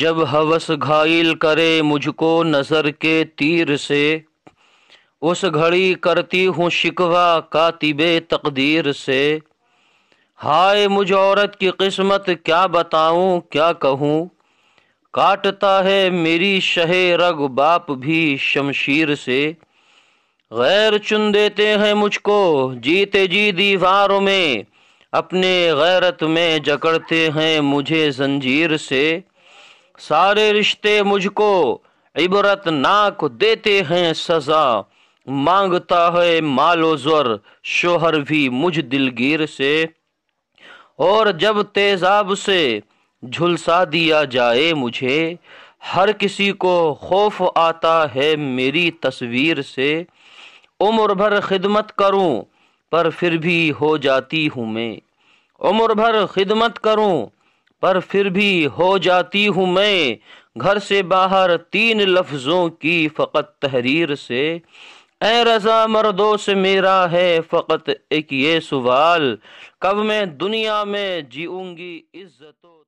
جب حوث گھائل کرے مجھ کو نظر کے تیر سے اس گھڑی کرتی ہوں شکوہ کاتب تقدیر سے ہائے مجھ عورت کی قسمت کیا بتاؤں کیا کہوں کاٹتا ہے میری شہ رگ باپ بھی شمشیر سے غیر چن دیتے ہیں مجھ کو جیتے جی دیواروں میں اپنے غیرت میں جکڑتے ہیں مجھے زنجیر سے سارے رشتے مجھ کو عبرت ناک دیتے ہیں سزا مانگتا ہے مال و زور شوہر بھی مجھ دلگیر سے اور جب تیزاب سے جھلسا دیا جائے مجھے ہر کسی کو خوف آتا ہے میری تصویر سے عمر بھر خدمت کروں پر پھر بھی ہو جاتی ہوں میں عمر بھر خدمت کروں پر پھر بھی ہو جاتی ہوں میں گھر سے باہر تین لفظوں کی فقط تحریر سے اے رضا سے میرا ہے فقط ایک یہ سوال کب میں دنیا میں جیوں گی عزت و